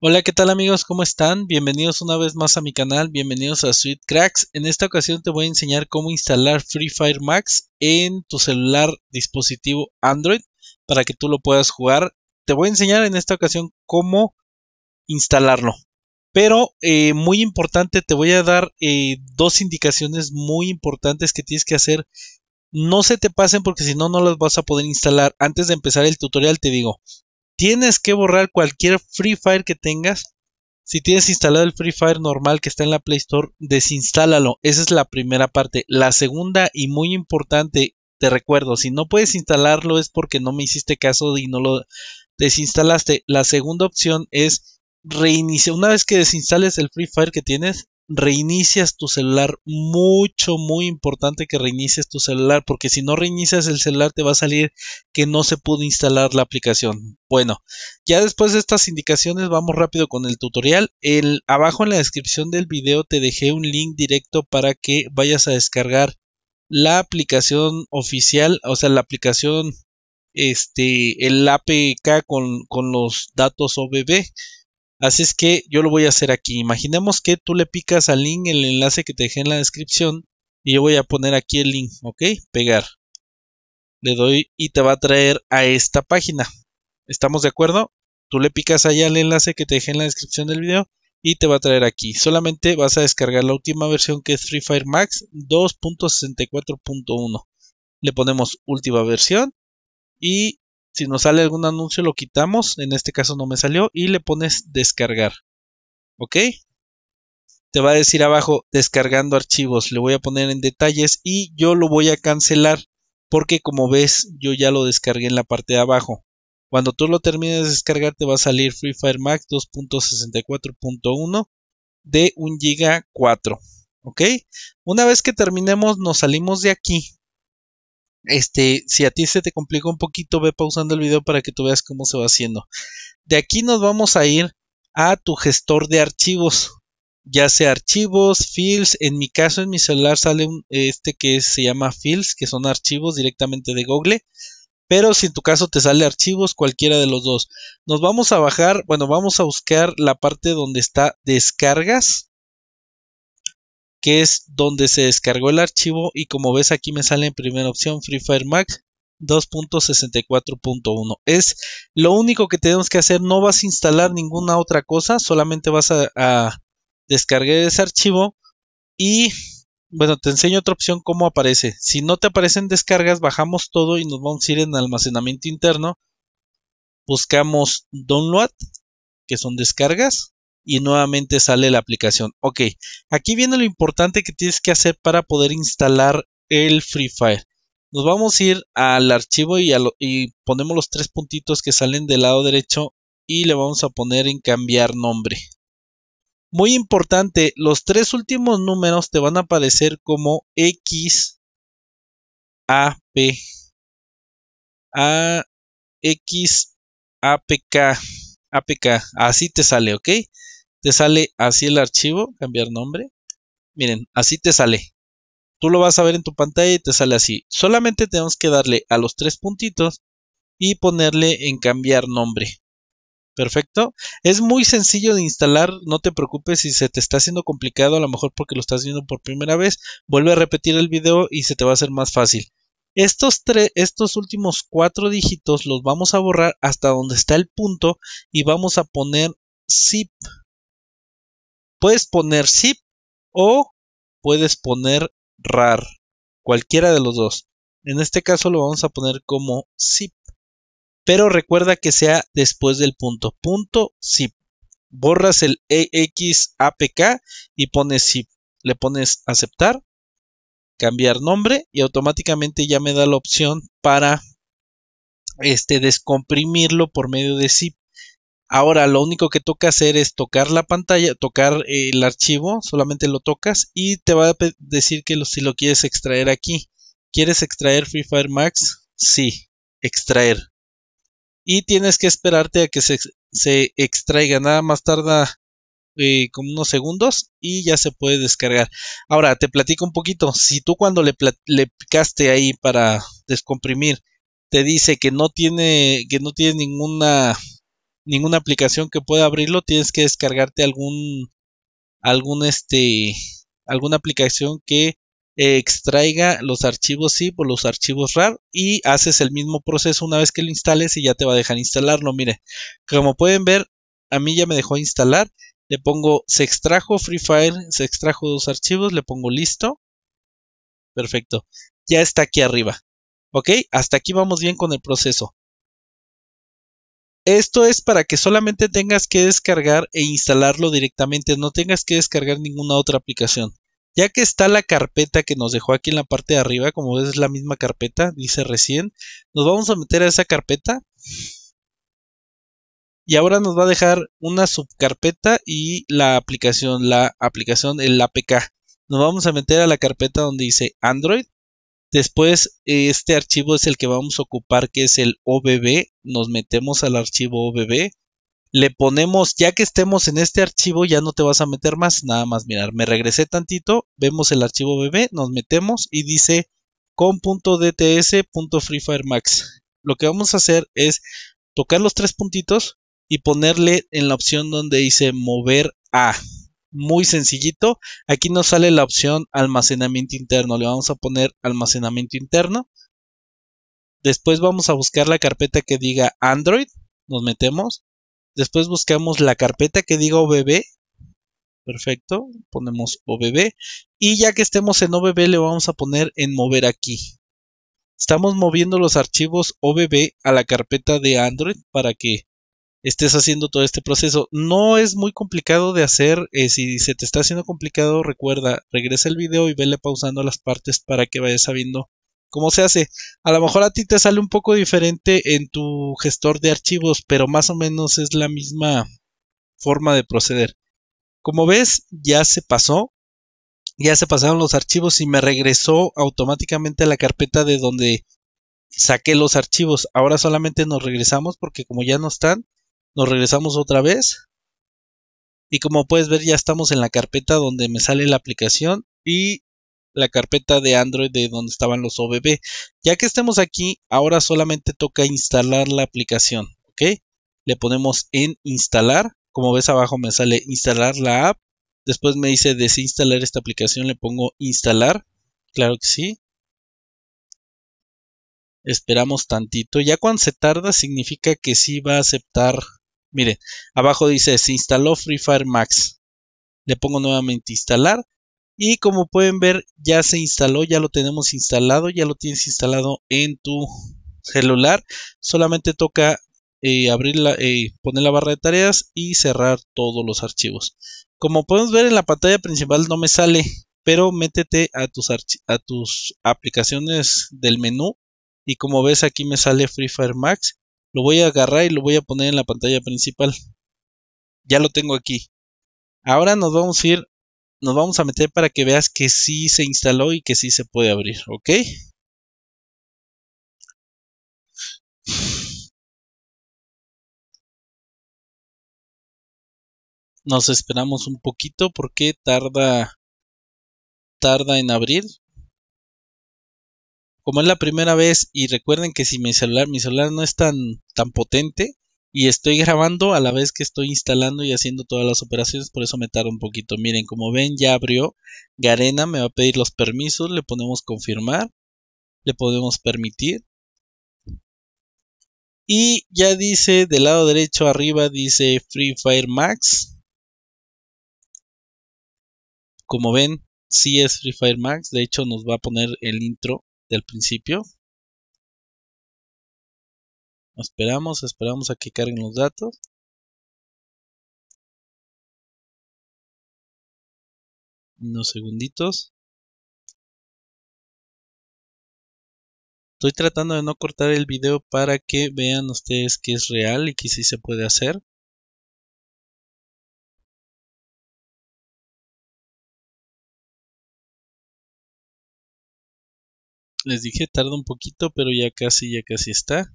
Hola, ¿qué tal amigos? ¿Cómo están? Bienvenidos una vez más a mi canal, bienvenidos a Sweet Cracks. En esta ocasión te voy a enseñar cómo instalar Free Fire Max en tu celular dispositivo Android para que tú lo puedas jugar. Te voy a enseñar en esta ocasión cómo instalarlo. Pero eh, muy importante, te voy a dar eh, dos indicaciones muy importantes que tienes que hacer. No se te pasen porque si no, no las vas a poder instalar. Antes de empezar el tutorial te digo, tienes que borrar cualquier Free Fire que tengas. Si tienes instalado el Free Fire normal que está en la Play Store, desinstálalo. Esa es la primera parte. La segunda y muy importante, te recuerdo, si no puedes instalarlo es porque no me hiciste caso y no lo desinstalaste. La segunda opción es reiniciar. Una vez que desinstales el Free Fire que tienes, reinicias tu celular. Mucho, muy importante que reinicies tu celular, porque si no reinicias el celular te va a salir que no se pudo instalar la aplicación. Bueno, ya después de estas indicaciones vamos rápido con el tutorial. El, abajo en la descripción del video te dejé un link directo para que vayas a descargar la aplicación oficial, o sea, la aplicación, este, el APK con, con los datos OBB Así es que yo lo voy a hacer aquí. Imaginemos que tú le picas al link, el enlace que te dejé en la descripción, y yo voy a poner aquí el link, ¿ok? Pegar. Le doy y te va a traer a esta página. ¿Estamos de acuerdo? Tú le picas allá el enlace que te dejé en la descripción del video y te va a traer aquí. Solamente vas a descargar la última versión que es Free Fire Max 2.64.1. Le ponemos última versión y si nos sale algún anuncio lo quitamos, en este caso no me salió, y le pones descargar. ¿Ok? Te va a decir abajo descargando archivos, le voy a poner en detalles y yo lo voy a cancelar porque como ves yo ya lo descargué en la parte de abajo. Cuando tú lo termines de descargar te va a salir Free Fire Max 2.64.1 de 1 GB 4. ¿Ok? Una vez que terminemos nos salimos de aquí este, si a ti se te complica un poquito, ve pausando el video para que tú veas cómo se va haciendo. De aquí nos vamos a ir a tu gestor de archivos, ya sea archivos, fields. En mi caso, en mi celular sale este que se llama fields, que son archivos directamente de Google. Pero si en tu caso te sale archivos, cualquiera de los dos. Nos vamos a bajar, bueno, vamos a buscar la parte donde está descargas que es donde se descargó el archivo y como ves aquí me sale en primera opción Free Fire Max 2.64.1 es lo único que tenemos que hacer no vas a instalar ninguna otra cosa solamente vas a, a descargar ese archivo y bueno te enseño otra opción cómo aparece si no te aparecen descargas bajamos todo y nos vamos a ir en almacenamiento interno buscamos download que son descargas y nuevamente sale la aplicación. Ok, aquí viene lo importante que tienes que hacer para poder instalar el Free Fire. Nos vamos a ir al archivo y, y ponemos los tres puntitos que salen del lado derecho y le vamos a poner en cambiar nombre. Muy importante, los tres últimos números te van a aparecer como X, A, A, X, APK, APK, así te sale, ¿ok? te sale así el archivo, cambiar nombre. Miren, así te sale. Tú lo vas a ver en tu pantalla y te sale así. Solamente tenemos que darle a los tres puntitos y ponerle en cambiar nombre. Perfecto. Es muy sencillo de instalar, no te preocupes si se te está haciendo complicado, a lo mejor porque lo estás viendo por primera vez, vuelve a repetir el video y se te va a hacer más fácil. Estos, tres, estos últimos cuatro dígitos los vamos a borrar hasta donde está el punto y vamos a poner zip Puedes poner zip o puedes poner rar, cualquiera de los dos. En este caso lo vamos a poner como zip, pero recuerda que sea después del punto, punto zip. Borras el APK y pones zip. Le pones aceptar, cambiar nombre y automáticamente ya me da la opción para este descomprimirlo por medio de zip. Ahora lo único que toca hacer es tocar la pantalla, tocar eh, el archivo, solamente lo tocas y te va a decir que si lo quieres extraer aquí. ¿Quieres extraer Free Fire Max? Sí, extraer. Y tienes que esperarte a que se, extraiga, nada más tarda eh, como unos segundos y ya se puede descargar. Ahora te platico un poquito, si tú cuando le, le picaste ahí para descomprimir te dice que no tiene, que no tiene ninguna ninguna aplicación que pueda abrirlo, tienes que descargarte algún algún este alguna aplicación que eh, extraiga los archivos sí por los archivos RAR y haces el mismo proceso una vez que lo instales y ya te va a dejar instalarlo. Mire, como pueden ver, a mí ya me dejó instalar. Le pongo se extrajo Free Fire, se extrajo dos archivos, le pongo listo. Perfecto. Ya está aquí arriba. Ok, hasta aquí vamos bien con el proceso. Esto es para que solamente tengas que descargar e instalarlo directamente, no tengas que descargar ninguna otra aplicación. Ya que está la carpeta que nos dejó aquí en la parte de arriba, como ves es la misma carpeta, dice recién, nos vamos a meter a esa carpeta y ahora nos va a dejar una subcarpeta y la aplicación, la aplicación, el APK. Nos vamos a meter a la carpeta donde dice Android Después, este archivo es el que vamos a ocupar, que es el OBB. Nos metemos al archivo OBB. Le ponemos, ya que estemos en este archivo, ya no te vas a meter más. Nada más, mirar, me regresé tantito. Vemos el archivo OBB, nos metemos y dice com.dts.freefiremax. Lo que vamos a hacer es tocar los tres puntitos y ponerle en la opción donde dice mover a muy sencillito. Aquí nos sale la opción almacenamiento interno. Le vamos a poner almacenamiento interno. Después vamos a buscar la carpeta que diga Android. Nos metemos. Después buscamos la carpeta que diga OBB. Perfecto. Ponemos OBB. Y ya que estemos en OBB le vamos a poner en mover aquí. Estamos moviendo los archivos OBB a la carpeta de Android para que estés haciendo todo este proceso. No es muy complicado de hacer. Eh, si se te está haciendo complicado, recuerda, regresa el video y vele pausando las partes para que vayas sabiendo cómo se hace. A lo mejor a ti te sale un poco diferente en tu gestor de archivos, pero más o menos es la misma forma de proceder. Como ves, ya se pasó. Ya se pasaron los archivos y me regresó automáticamente a la carpeta de donde saqué los archivos. Ahora solamente nos regresamos porque como ya no están, nos regresamos otra vez. Y como puedes ver ya estamos en la carpeta donde me sale la aplicación y la carpeta de Android de donde estaban los OBB. Ya que estemos aquí, ahora solamente toca instalar la aplicación, ¿ok? Le ponemos en instalar, como ves abajo me sale instalar la app, después me dice desinstalar esta aplicación, le pongo instalar, claro que sí. Esperamos tantito, ya cuando se tarda significa que sí va a aceptar Miren, abajo dice se instaló Free Fire Max. Le pongo nuevamente instalar. Y como pueden ver, ya se instaló, ya lo tenemos instalado, ya lo tienes instalado en tu celular. Solamente toca eh, abrir eh, poner la barra de tareas y cerrar todos los archivos. Como podemos ver en la pantalla principal no me sale, pero métete a tus, a tus aplicaciones del menú y como ves aquí me sale Free Fire Max lo voy a agarrar y lo voy a poner en la pantalla principal. Ya lo tengo aquí. Ahora nos vamos a ir, nos vamos a meter para que veas que sí se instaló y que sí se puede abrir, ¿ok? Nos esperamos un poquito porque tarda tarda en abrir como es la primera vez y recuerden que si mi celular, mi celular no es tan, tan potente y estoy grabando a la vez que estoy instalando y haciendo todas las operaciones, por eso me tarda un poquito. Miren, como ven ya abrió Garena, me va a pedir los permisos, le ponemos confirmar, le podemos permitir. Y ya dice del lado derecho arriba dice Free Fire Max. Como ven, sí es Free Fire Max. De hecho, nos va a poner el intro del principio. Esperamos, esperamos a que carguen los datos. Unos segunditos. Estoy tratando de no cortar el video para que vean ustedes que es real y que sí se puede hacer. les dije, tarda un poquito, pero ya casi, ya casi está.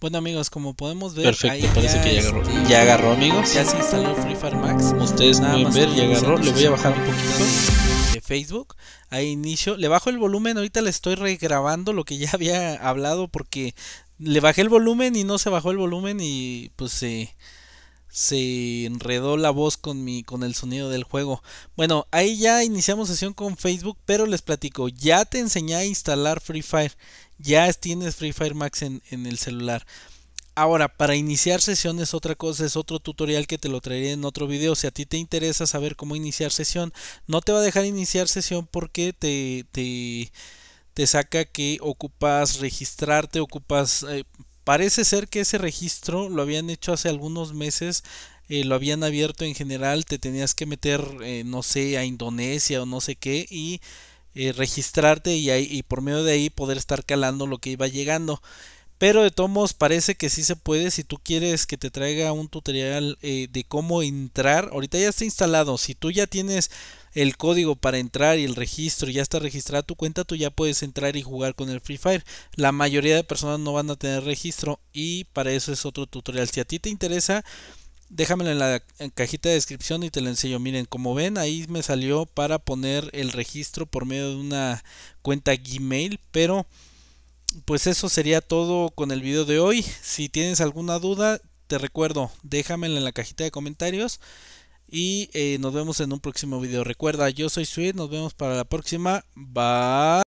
Bueno amigos, como podemos ver, Perfecto, parece que ya agarró. Este, ya agarró amigos. Ya se instaló Free Fire Max. ustedes Nada pueden ver, ya agarró. Le voy a bajar un poquito. De Facebook. Ahí inicio. Le bajo el volumen. Ahorita le estoy regrabando lo que ya había hablado porque le bajé el volumen y no se bajó el volumen y pues se... Eh, se enredó la voz con mi con el sonido del juego. Bueno, ahí ya iniciamos sesión con Facebook, pero les platico, ya te enseñé a instalar Free Fire. Ya tienes Free Fire Max en, en el celular. Ahora, para iniciar sesión es otra cosa, es otro tutorial que te lo traeré en otro video. Si a ti te interesa saber cómo iniciar sesión, no te va a dejar iniciar sesión porque te, te, te saca que ocupas registrarte, ocupas eh, Parece ser que ese registro lo habían hecho hace algunos meses, eh, lo habían abierto en general, te tenías que meter, eh, no sé, a Indonesia o no sé qué y eh, registrarte y, ahí, y por medio de ahí poder estar calando lo que iba llegando. Pero de todos parece que sí se puede. Si tú quieres que te traiga un tutorial eh, de cómo entrar, ahorita ya está instalado. Si tú ya tienes el código para entrar y el registro, ya está registrada tu cuenta, tú ya puedes entrar y jugar con el Free Fire. La mayoría de personas no van a tener registro y para eso es otro tutorial. Si a ti te interesa, déjamelo en la cajita de descripción y te lo enseño. Miren, como ven, ahí me salió para poner el registro por medio de una cuenta Gmail, pero pues eso sería todo con el video de hoy. Si tienes alguna duda, te recuerdo, déjamela en la cajita de comentarios. Y eh, nos vemos en un próximo video. Recuerda, yo soy Sweet, nos vemos para la próxima. Bye.